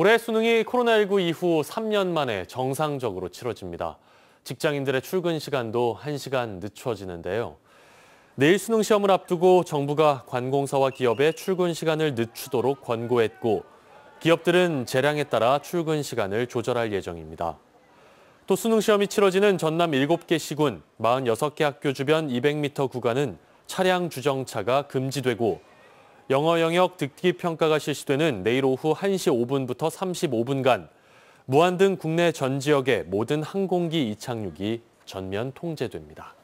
올해 수능이 코로나19 이후 3년 만에 정상적으로 치러집니다. 직장인들의 출근 시간도 1시간 늦춰지는데요. 내일 수능 시험을 앞두고 정부가 관공서와 기업의 출근 시간을 늦추도록 권고했고 기업들은 재량에 따라 출근 시간을 조절할 예정입니다. 또 수능 시험이 치러지는 전남 7개 시군 46개 학교 주변 200m 구간은 차량 주정차가 금지되고 영어 영역 듣기 평가가 실시되는 내일 오후 1시 5분부터 35분간 무한등 국내 전 지역의 모든 항공기 이착륙이 전면 통제됩니다.